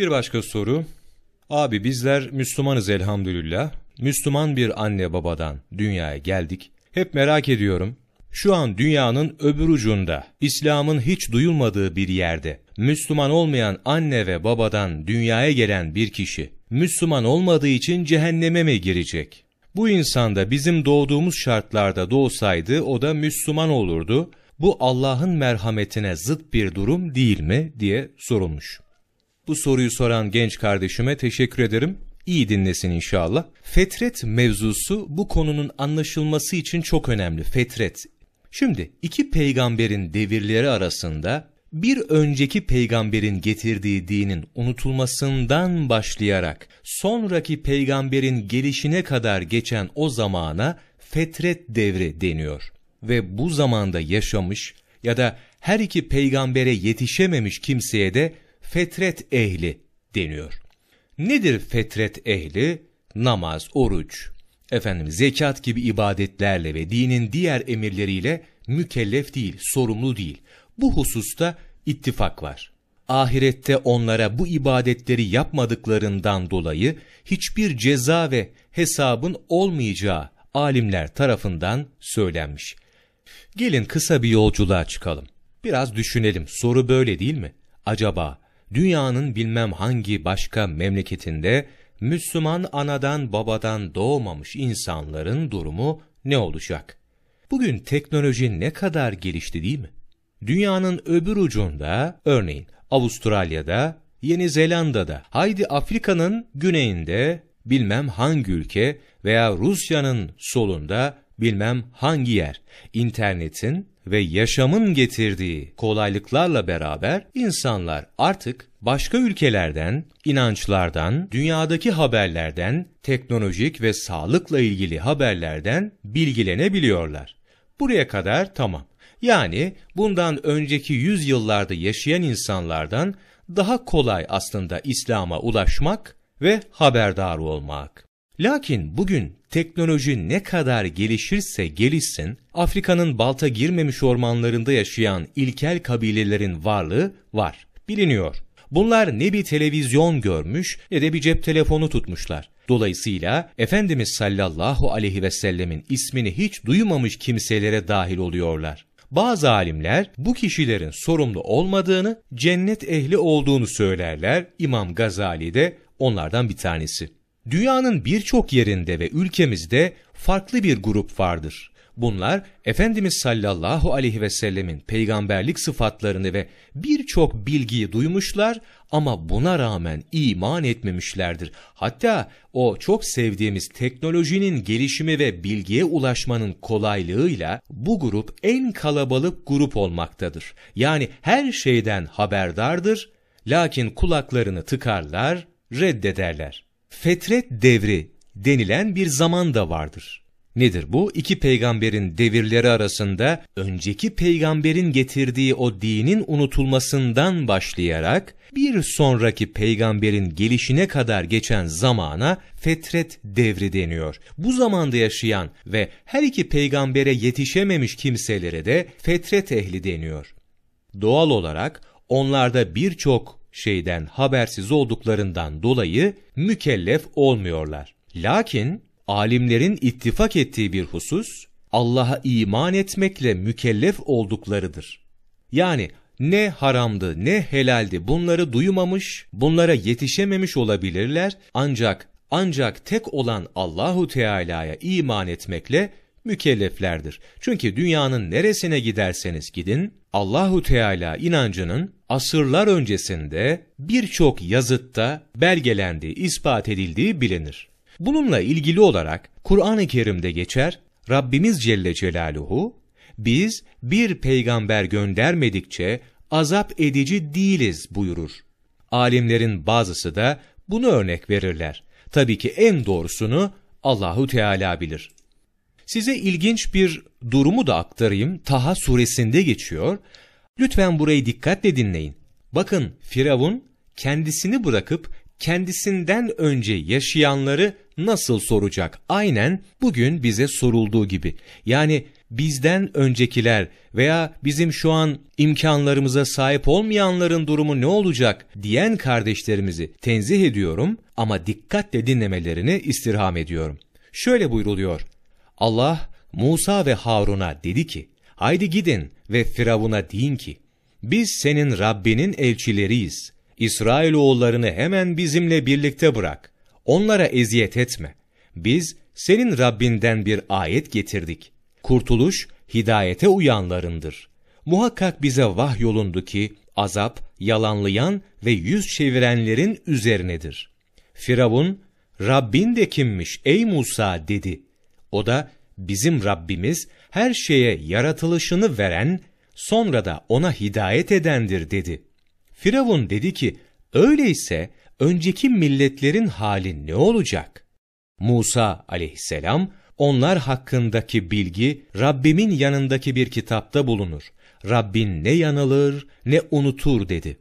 Bir başka soru. Abi bizler Müslümanız elhamdülillah. Müslüman bir anne babadan dünyaya geldik. Hep merak ediyorum. Şu an dünyanın öbür ucunda, İslam'ın hiç duyulmadığı bir yerde, Müslüman olmayan anne ve babadan dünyaya gelen bir kişi, Müslüman olmadığı için cehenneme mi girecek? Bu insan da bizim doğduğumuz şartlarda doğsaydı o da Müslüman olurdu. Bu Allah'ın merhametine zıt bir durum değil mi diye sorulmuş. Bu soruyu soran genç kardeşime teşekkür ederim. İyi dinlesin inşallah. Fetret mevzusu bu konunun anlaşılması için çok önemli. Fetret. Şimdi iki peygamberin devirleri arasında bir önceki peygamberin getirdiği dinin unutulmasından başlayarak sonraki peygamberin gelişine kadar geçen o zamana fetret devri deniyor. Ve bu zamanda yaşamış ya da her iki peygambere yetişememiş kimseye de fetret ehli deniyor. Nedir fetret ehli? Namaz, oruç, efendim zekat gibi ibadetlerle ve dinin diğer emirleriyle mükellef değil, sorumlu değil. Bu hususta ittifak var. Ahirette onlara bu ibadetleri yapmadıklarından dolayı hiçbir ceza ve hesabın olmayacağı alimler tarafından söylenmiş. Gelin kısa bir yolculuğa çıkalım. Biraz düşünelim. Soru böyle değil mi? Acaba dünyanın bilmem hangi başka memleketinde Müslüman anadan babadan doğmamış insanların durumu ne olacak? Bugün teknoloji ne kadar gelişti değil mi? Dünyanın öbür ucunda, örneğin Avustralya'da, Yeni Zelanda'da, haydi Afrika'nın güneyinde, bilmem hangi ülke veya Rusya'nın solunda, bilmem hangi yer, internetin ve yaşamın getirdiği kolaylıklarla beraber insanlar artık başka ülkelerden, inançlardan, dünyadaki haberlerden, teknolojik ve sağlıkla ilgili haberlerden bilgilenebiliyorlar. Buraya kadar tamam. Yani bundan önceki yüzyıllarda yaşayan insanlardan daha kolay aslında İslam'a ulaşmak ve haberdar olmak. Lakin bugün teknoloji ne kadar gelişirse gelişsin, Afrika'nın balta girmemiş ormanlarında yaşayan ilkel kabilelerin varlığı var, biliniyor. Bunlar ne bir televizyon görmüş ne de bir cep telefonu tutmuşlar. Dolayısıyla Efendimiz sallallahu aleyhi ve sellemin ismini hiç duymamış kimselere dahil oluyorlar. Bazı alimler bu kişilerin sorumlu olmadığını, cennet ehli olduğunu söylerler. İmam Gazali de onlardan bir tanesi. Dünyanın birçok yerinde ve ülkemizde farklı bir grup vardır. Bunlar Efendimiz sallallahu aleyhi ve sellemin peygamberlik sıfatlarını ve birçok bilgiyi duymuşlar ama buna rağmen iman etmemişlerdir. Hatta o çok sevdiğimiz teknolojinin gelişimi ve bilgiye ulaşmanın kolaylığıyla bu grup en kalabalık grup olmaktadır. Yani her şeyden haberdardır lakin kulaklarını tıkarlar, reddederler fetret devri denilen bir zaman da vardır. Nedir bu? İki peygamberin devirleri arasında önceki peygamberin getirdiği o dinin unutulmasından başlayarak bir sonraki peygamberin gelişine kadar geçen zamana fetret devri deniyor. Bu zamanda yaşayan ve her iki peygambere yetişememiş kimselere de fetret ehli deniyor. Doğal olarak onlarda birçok şeyden habersiz olduklarından dolayı mükellef olmuyorlar. Lakin alimlerin ittifak ettiği bir husus Allah'a iman etmekle mükellef olduklarıdır. Yani ne haramdı ne helaldi bunları duymamış, bunlara yetişememiş olabilirler ancak ancak tek olan Allahu Teala'ya iman etmekle mükelleflerdir. Çünkü dünyanın neresine giderseniz gidin, Allahu Teala inancının asırlar öncesinde birçok yazıtta belgelendiği, ispat edildiği bilinir. Bununla ilgili olarak Kur'an-ı Kerim'de geçer, Rabbimiz Celle Celaluhu, biz bir peygamber göndermedikçe azap edici değiliz buyurur. Alimlerin bazısı da bunu örnek verirler. Tabii ki en doğrusunu Allahu Teala bilir. Size ilginç bir durumu da aktarayım. Taha suresinde geçiyor. Lütfen burayı dikkatle dinleyin. Bakın Firavun kendisini bırakıp kendisinden önce yaşayanları nasıl soracak? Aynen bugün bize sorulduğu gibi. Yani bizden öncekiler veya bizim şu an imkanlarımıza sahip olmayanların durumu ne olacak diyen kardeşlerimizi tenzih ediyorum ama dikkatle dinlemelerini istirham ediyorum. Şöyle buyruluyor. Allah Musa ve Harun'a dedi ki, Haydi gidin ve Firavun'a deyin ki, biz senin Rabbinin elçileriyiz. İsrailoğullarını hemen bizimle birlikte bırak. Onlara eziyet etme. Biz senin Rabbinden bir ayet getirdik. Kurtuluş hidayete uyanlarındır. Muhakkak bize vahyolundu ki azap yalanlayan ve yüz çevirenlerin üzerinedir. Firavun, Rabbin de kimmiş ey Musa dedi. O da bizim Rabbimiz her şeye yaratılışını veren, sonra da ona hidayet edendir dedi. Firavun dedi ki, öyleyse önceki milletlerin hali ne olacak? Musa aleyhisselam, onlar hakkındaki bilgi Rabbimin yanındaki bir kitapta bulunur. Rabbin ne yanılır ne unutur dedi.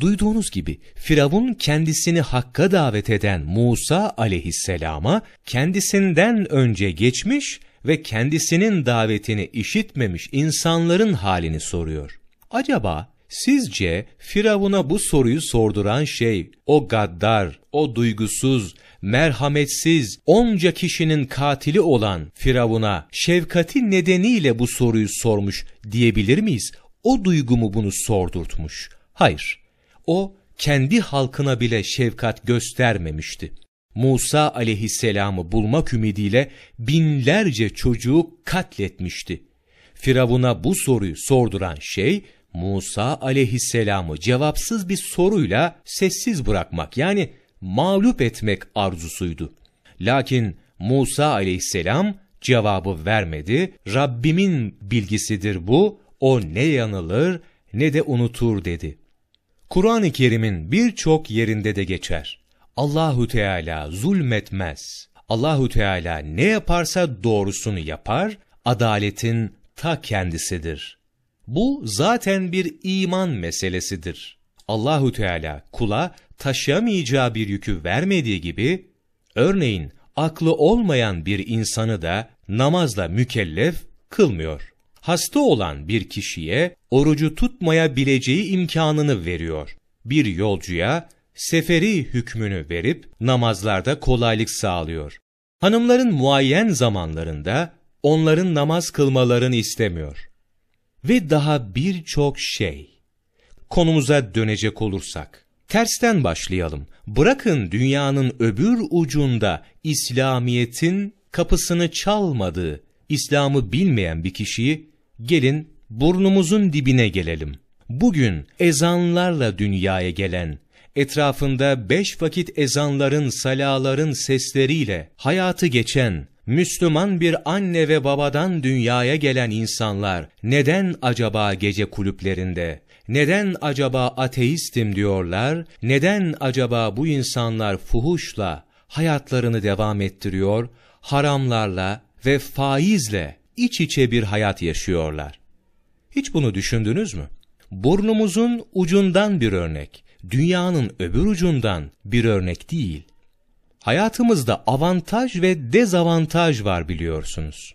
Duyduğunuz gibi Firavun kendisini Hakk'a davet eden Musa aleyhisselama kendisinden önce geçmiş ve kendisinin davetini işitmemiş insanların halini soruyor. Acaba sizce Firavun'a bu soruyu sorduran şey o gaddar, o duygusuz, merhametsiz, onca kişinin katili olan Firavun'a şefkati nedeniyle bu soruyu sormuş diyebilir miyiz? O duygumu bunu sordurtmuş? Hayır o kendi halkına bile şefkat göstermemişti. Musa aleyhisselamı bulmak ümidiyle binlerce çocuğu katletmişti. Firavun'a bu soruyu sorduran şey Musa aleyhisselamı cevapsız bir soruyla sessiz bırakmak yani mağlup etmek arzusuydu. Lakin Musa aleyhisselam cevabı vermedi. Rabbimin bilgisidir bu, o ne yanılır ne de unutur dedi. Kur'an-ı Kerim'in birçok yerinde de geçer. Allahu Teala zulmetmez. Allahu Teala ne yaparsa doğrusunu yapar, adaletin ta kendisidir. Bu zaten bir iman meselesidir. Allahu Teala kula taşıyamayacağı bir yükü vermediği gibi örneğin aklı olmayan bir insanı da namazla mükellef kılmıyor hasta olan bir kişiye orucu tutmayabileceği imkanını veriyor. Bir yolcuya seferi hükmünü verip namazlarda kolaylık sağlıyor. Hanımların muayyen zamanlarında onların namaz kılmalarını istemiyor. Ve daha birçok şey. Konumuza dönecek olursak. Tersten başlayalım. Bırakın dünyanın öbür ucunda İslamiyet'in kapısını çalmadığı, İslam'ı bilmeyen bir kişiyi gelin burnumuzun dibine gelelim. Bugün ezanlarla dünyaya gelen, etrafında beş vakit ezanların, salaların sesleriyle hayatı geçen, Müslüman bir anne ve babadan dünyaya gelen insanlar neden acaba gece kulüplerinde, neden acaba ateistim diyorlar, neden acaba bu insanlar fuhuşla hayatlarını devam ettiriyor, haramlarla ve faizle iç içe bir hayat yaşıyorlar. Hiç bunu düşündünüz mü? Burnumuzun ucundan bir örnek, dünyanın öbür ucundan bir örnek değil. Hayatımızda avantaj ve dezavantaj var biliyorsunuz.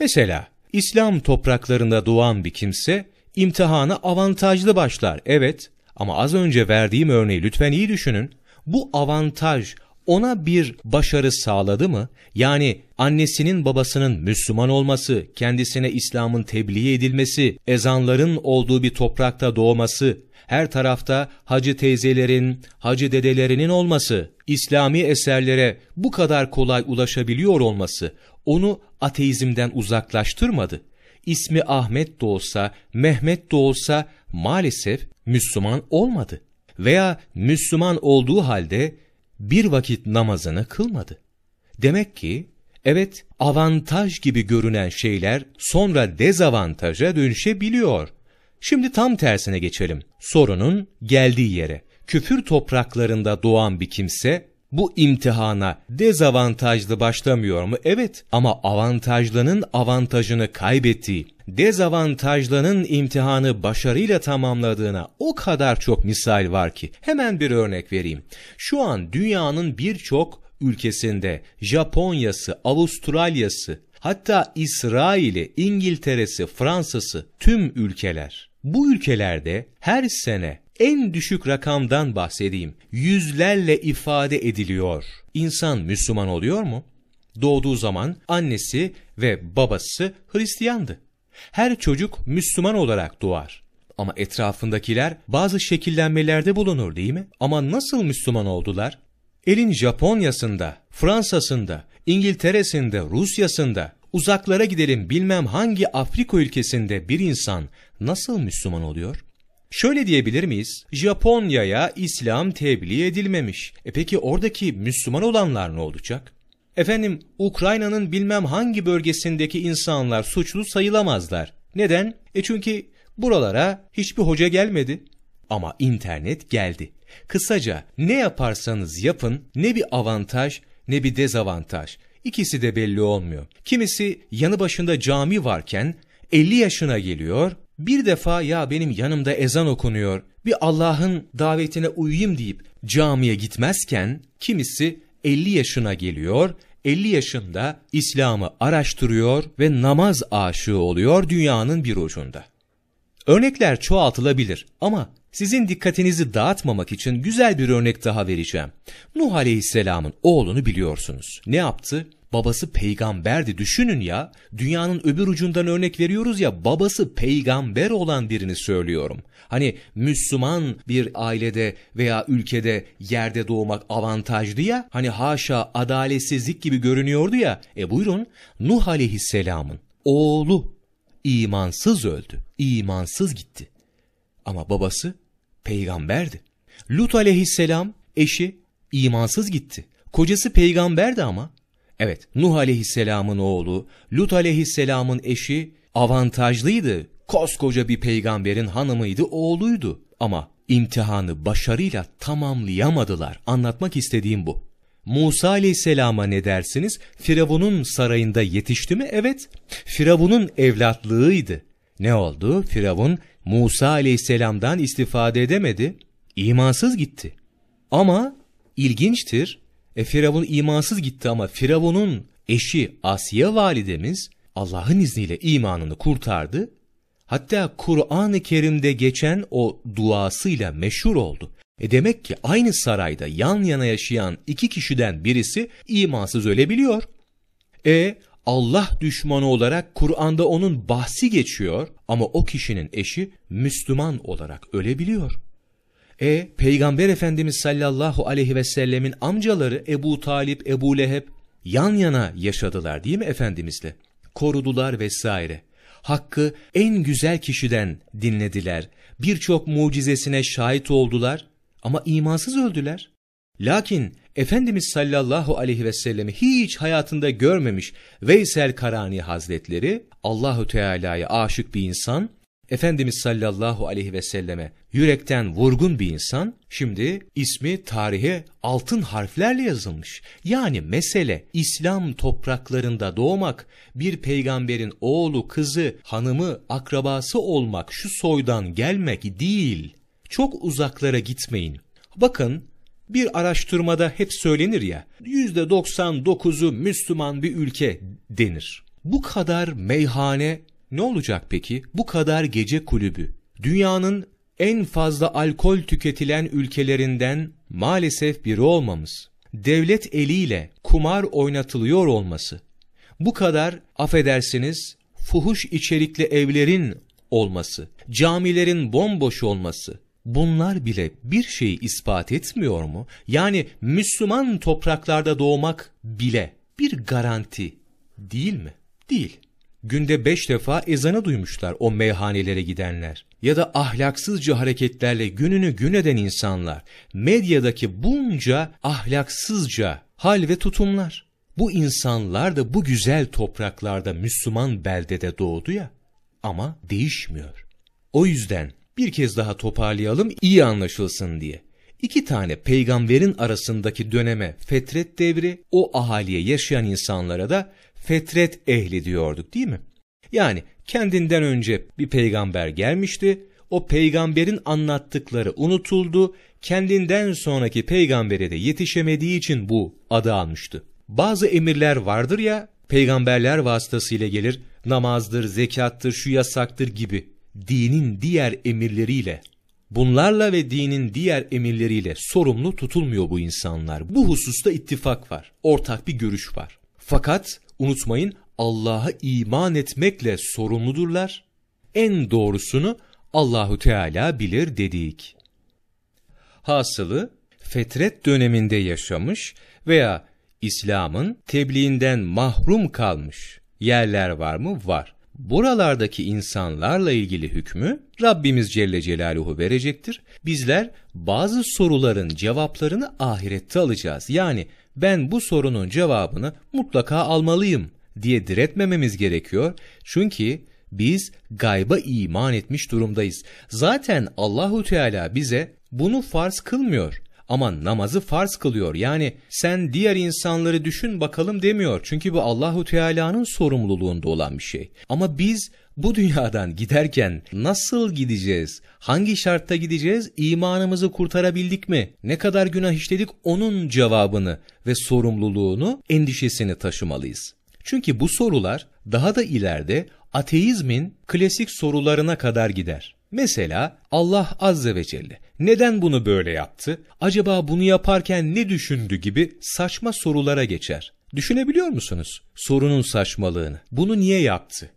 Mesela İslam topraklarında doğan bir kimse imtihana avantajlı başlar. Evet ama az önce verdiğim örneği lütfen iyi düşünün. Bu avantaj ona bir başarı sağladı mı? Yani annesinin babasının Müslüman olması, kendisine İslam'ın tebliğ edilmesi, ezanların olduğu bir toprakta doğması, her tarafta hacı teyzelerin, hacı dedelerinin olması, İslami eserlere bu kadar kolay ulaşabiliyor olması onu ateizmden uzaklaştırmadı. İsmi Ahmet de olsa, Mehmet de olsa maalesef Müslüman olmadı. Veya Müslüman olduğu halde bir vakit namazını kılmadı. Demek ki evet avantaj gibi görünen şeyler sonra dezavantaja dönüşebiliyor. Şimdi tam tersine geçelim. Sorunun geldiği yere. Küfür topraklarında doğan bir kimse bu imtihana dezavantajlı başlamıyor mu? Evet ama avantajlının avantajını kaybettiği, dezavantajlının imtihanı başarıyla tamamladığına o kadar çok misal var ki. Hemen bir örnek vereyim. Şu an dünyanın birçok ülkesinde Japonya'sı, Avustralya'sı, hatta İsrail'i, İngiltere'si, Fransa'sı tüm ülkeler bu ülkelerde her sene en düşük rakamdan bahsedeyim. Yüzlerle ifade ediliyor. İnsan Müslüman oluyor mu? Doğduğu zaman annesi ve babası Hristiyandı. Her çocuk Müslüman olarak doğar. Ama etrafındakiler bazı şekillenmelerde bulunur değil mi? Ama nasıl Müslüman oldular? Elin Japonya'sında, Fransa'sında, İngiltere'sinde, Rusya'sında, uzaklara gidelim bilmem hangi Afrika ülkesinde bir insan nasıl Müslüman oluyor? Şöyle diyebilir miyiz? Japonya'ya İslam tebliğ edilmemiş. E peki oradaki Müslüman olanlar ne olacak? Efendim Ukrayna'nın bilmem hangi bölgesindeki insanlar suçlu sayılamazlar. Neden? E çünkü buralara hiçbir hoca gelmedi. Ama internet geldi. Kısaca ne yaparsanız yapın ne bir avantaj ne bir dezavantaj. İkisi de belli olmuyor. Kimisi yanı başında cami varken 50 yaşına geliyor bir defa ya benim yanımda ezan okunuyor bir Allah'ın davetine uyuyayım deyip camiye gitmezken kimisi 50 yaşına geliyor 50 yaşında İslam'ı araştırıyor ve namaz aşığı oluyor dünyanın bir ucunda. Örnekler çoğaltılabilir ama sizin dikkatinizi dağıtmamak için güzel bir örnek daha vereceğim. Nuh Aleyhisselam'ın oğlunu biliyorsunuz. Ne yaptı? babası peygamberdi. Düşünün ya dünyanın öbür ucundan örnek veriyoruz ya babası peygamber olan birini söylüyorum. Hani Müslüman bir ailede veya ülkede yerde doğmak avantajdı ya hani haşa adaletsizlik gibi görünüyordu ya. E buyurun Nuh aleyhisselamın oğlu imansız öldü. imansız gitti. Ama babası peygamberdi. Lut aleyhisselam eşi imansız gitti. Kocası peygamberdi ama Evet, Nuh aleyhisselamın oğlu, Lut aleyhisselamın eşi avantajlıydı. Koskoca bir peygamberin hanımıydı, oğluydu. Ama imtihanı başarıyla tamamlayamadılar. Anlatmak istediğim bu. Musa aleyhisselama ne dersiniz? Firavun'un sarayında yetişti mi? Evet, Firavun'un evlatlığıydı. Ne oldu? Firavun Musa aleyhisselamdan istifade edemedi. İmansız gitti. Ama ilginçtir, e Firavun imansız gitti ama Firavun'un eşi Asiye validemiz Allah'ın izniyle imanını kurtardı. Hatta Kur'an-ı Kerim'de geçen o duasıyla meşhur oldu. E demek ki aynı sarayda yan yana yaşayan iki kişiden birisi imansız ölebiliyor. E Allah düşmanı olarak Kur'an'da onun bahsi geçiyor ama o kişinin eşi Müslüman olarak ölebiliyor. E Peygamber Efendimiz sallallahu aleyhi ve sellemin amcaları Ebu Talip, Ebu Leheb yan yana yaşadılar değil mi Efendimizle? Korudular vesaire. Hakkı en güzel kişiden dinlediler. Birçok mucizesine şahit oldular ama imansız öldüler. Lakin Efendimiz sallallahu aleyhi ve sellemi hiç hayatında görmemiş Veysel Karani Hazretleri Allahü Teala'ya aşık bir insan Efendimiz sallallahu aleyhi ve selleme yürekten vurgun bir insan şimdi ismi tarihe altın harflerle yazılmış. Yani mesele İslam topraklarında doğmak, bir peygamberin oğlu, kızı, hanımı, akrabası olmak, şu soydan gelmek değil. Çok uzaklara gitmeyin. Bakın bir araştırmada hep söylenir ya %99'u Müslüman bir ülke denir. Bu kadar meyhane ne olacak peki bu kadar gece kulübü? Dünyanın en fazla alkol tüketilen ülkelerinden maalesef biri olmamız. Devlet eliyle kumar oynatılıyor olması. Bu kadar affedersiniz fuhuş içerikli evlerin olması, camilerin bomboş olması. Bunlar bile bir şeyi ispat etmiyor mu? Yani Müslüman topraklarda doğmak bile bir garanti değil mi? Değil. Günde beş defa ezanı duymuşlar o meyhanelere gidenler ya da ahlaksızca hareketlerle gününü gün eden insanlar, medyadaki bunca ahlaksızca hal ve tutumlar. Bu insanlar da bu güzel topraklarda Müslüman beldede doğdu ya ama değişmiyor. O yüzden bir kez daha toparlayalım iyi anlaşılsın diye. İki tane peygamberin arasındaki döneme fetret devri, o ahaliye yaşayan insanlara da fetret ehli diyorduk değil mi? Yani kendinden önce bir peygamber gelmişti, o peygamberin anlattıkları unutuldu, kendinden sonraki peygambere de yetişemediği için bu adı almıştı. Bazı emirler vardır ya, peygamberler vasıtasıyla gelir, namazdır, zekattır, şu yasaktır gibi dinin diğer emirleriyle, bunlarla ve dinin diğer emirleriyle sorumlu tutulmuyor bu insanlar. Bu hususta ittifak var, ortak bir görüş var. Fakat unutmayın Allah'a iman etmekle sorumludurlar. En doğrusunu Allahu Teala bilir dedik. Hasılı fetret döneminde yaşamış veya İslam'ın tebliğinden mahrum kalmış yerler var mı? Var. Buralardaki insanlarla ilgili hükmü Rabbimiz Celle Celaluhu verecektir. Bizler bazı soruların cevaplarını ahirette alacağız. Yani ben bu sorunun cevabını mutlaka almalıyım diye diretmememiz gerekiyor. Çünkü biz gayba iman etmiş durumdayız. Zaten Allahu Teala bize bunu farz kılmıyor ama namazı farz kılıyor. Yani sen diğer insanları düşün bakalım demiyor. Çünkü bu Allahu Teala'nın sorumluluğunda olan bir şey. Ama biz bu dünyadan giderken nasıl gideceğiz? Hangi şartta gideceğiz? İmanımızı kurtarabildik mi? Ne kadar günah işledik? Onun cevabını ve sorumluluğunu, endişesini taşımalıyız. Çünkü bu sorular daha da ileride ateizmin klasik sorularına kadar gider. Mesela Allah Azze ve Celle neden bunu böyle yaptı? Acaba bunu yaparken ne düşündü gibi saçma sorulara geçer. Düşünebiliyor musunuz sorunun saçmalığını? Bunu niye yaptı?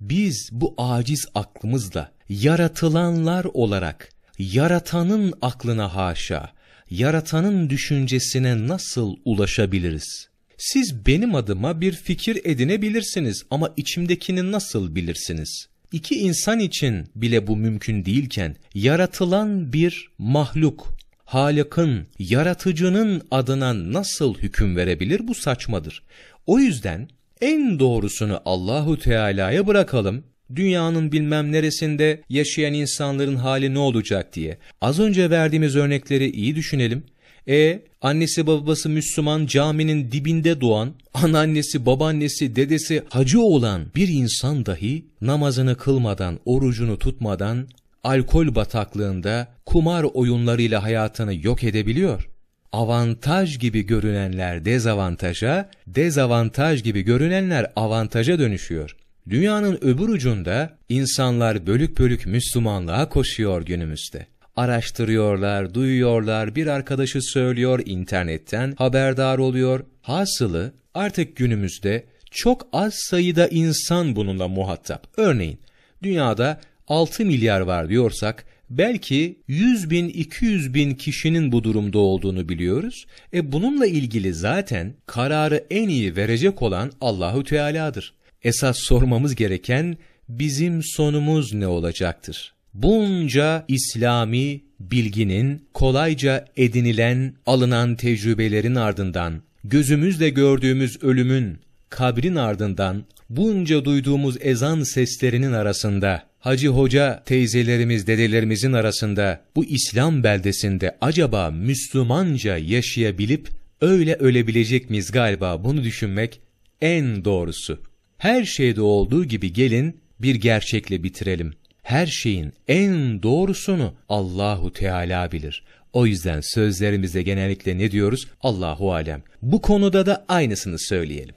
Biz bu aciz aklımızla yaratılanlar olarak yaratanın aklına haşa, yaratanın düşüncesine nasıl ulaşabiliriz? Siz benim adıma bir fikir edinebilirsiniz ama içimdekini nasıl bilirsiniz? İki insan için bile bu mümkün değilken yaratılan bir mahluk, Halak'ın, yaratıcının adına nasıl hüküm verebilir bu saçmadır. O yüzden en doğrusunu Allahu Teala'ya bırakalım. Dünyanın bilmem neresinde yaşayan insanların hali ne olacak diye. Az önce verdiğimiz örnekleri iyi düşünelim. E annesi babası Müslüman caminin dibinde doğan, anneannesi babaannesi dedesi hacı olan bir insan dahi namazını kılmadan, orucunu tutmadan alkol bataklığında kumar oyunlarıyla hayatını yok edebiliyor avantaj gibi görünenler dezavantaja, dezavantaj gibi görünenler avantaja dönüşüyor. Dünyanın öbür ucunda insanlar bölük bölük Müslümanlığa koşuyor günümüzde. Araştırıyorlar, duyuyorlar, bir arkadaşı söylüyor, internetten haberdar oluyor. Hasılı artık günümüzde çok az sayıda insan bununla muhatap. Örneğin dünyada 6 milyar var diyorsak belki 100 bin 200 bin kişinin bu durumda olduğunu biliyoruz. E bununla ilgili zaten kararı en iyi verecek olan Allahü Teala'dır. Esas sormamız gereken bizim sonumuz ne olacaktır? Bunca İslami bilginin kolayca edinilen, alınan tecrübelerin ardından gözümüzle gördüğümüz ölümün kabrin ardından bunca duyduğumuz ezan seslerinin arasında, Hacı Hoca teyzelerimiz, dedelerimizin arasında bu İslam beldesinde acaba Müslümanca yaşayabilip öyle ölebilecek miyiz galiba bunu düşünmek en doğrusu. Her şeyde olduğu gibi gelin bir gerçekle bitirelim. Her şeyin en doğrusunu Allahu Teala bilir. O yüzden sözlerimizde genellikle ne diyoruz? Allahu alem. Bu konuda da aynısını söyleyelim.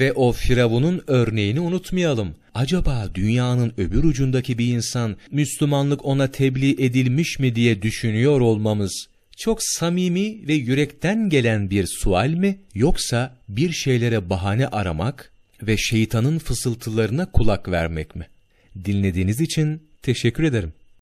Ve o Firavun'un örneğini unutmayalım. Acaba dünyanın öbür ucundaki bir insan Müslümanlık ona tebliğ edilmiş mi diye düşünüyor olmamız çok samimi ve yürekten gelen bir sual mi yoksa bir şeylere bahane aramak ve şeytanın fısıltılarına kulak vermek mi? Dinlediğiniz için teşekkür ederim.